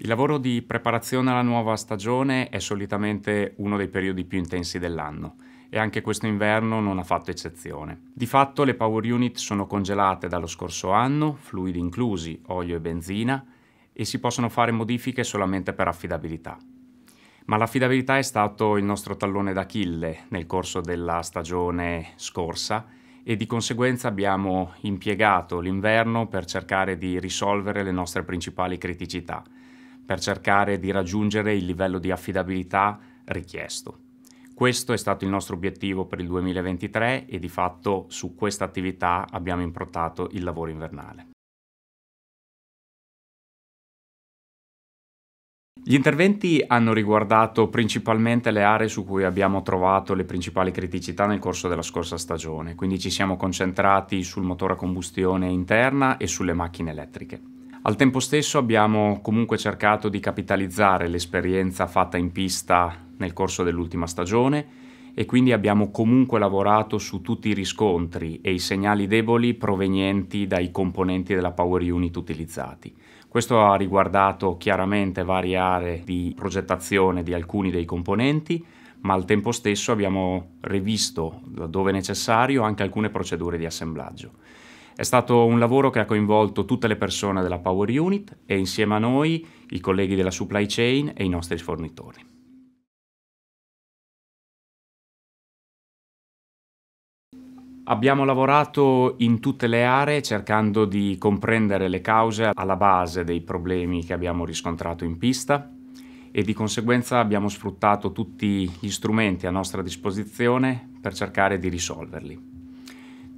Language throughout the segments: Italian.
Il lavoro di preparazione alla nuova stagione è solitamente uno dei periodi più intensi dell'anno e anche questo inverno non ha fatto eccezione. Di fatto le power unit sono congelate dallo scorso anno, fluidi inclusi, olio e benzina, e si possono fare modifiche solamente per affidabilità. Ma l'affidabilità è stato il nostro tallone d'Achille nel corso della stagione scorsa e di conseguenza abbiamo impiegato l'inverno per cercare di risolvere le nostre principali criticità, per cercare di raggiungere il livello di affidabilità richiesto. Questo è stato il nostro obiettivo per il 2023 e di fatto su questa attività abbiamo improntato il lavoro invernale. Gli interventi hanno riguardato principalmente le aree su cui abbiamo trovato le principali criticità nel corso della scorsa stagione, quindi ci siamo concentrati sul motore a combustione interna e sulle macchine elettriche. Al tempo stesso abbiamo comunque cercato di capitalizzare l'esperienza fatta in pista nel corso dell'ultima stagione e quindi abbiamo comunque lavorato su tutti i riscontri e i segnali deboli provenienti dai componenti della Power Unit utilizzati. Questo ha riguardato chiaramente varie aree di progettazione di alcuni dei componenti, ma al tempo stesso abbiamo rivisto, dove necessario, anche alcune procedure di assemblaggio. È stato un lavoro che ha coinvolto tutte le persone della Power Unit e insieme a noi i colleghi della supply chain e i nostri fornitori. Abbiamo lavorato in tutte le aree cercando di comprendere le cause alla base dei problemi che abbiamo riscontrato in pista e di conseguenza abbiamo sfruttato tutti gli strumenti a nostra disposizione per cercare di risolverli.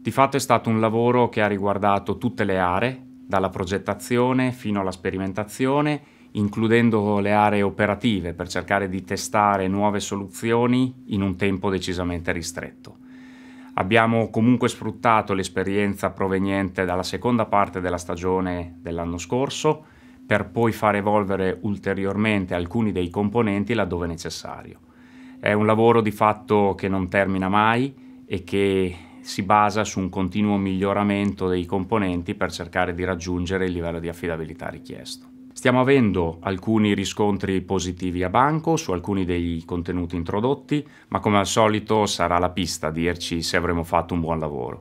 Di fatto è stato un lavoro che ha riguardato tutte le aree, dalla progettazione fino alla sperimentazione, includendo le aree operative per cercare di testare nuove soluzioni in un tempo decisamente ristretto. Abbiamo comunque sfruttato l'esperienza proveniente dalla seconda parte della stagione dell'anno scorso per poi far evolvere ulteriormente alcuni dei componenti laddove necessario. È un lavoro di fatto che non termina mai e che si basa su un continuo miglioramento dei componenti per cercare di raggiungere il livello di affidabilità richiesto. Stiamo avendo alcuni riscontri positivi a banco su alcuni dei contenuti introdotti, ma come al solito sarà la pista a dirci se avremo fatto un buon lavoro.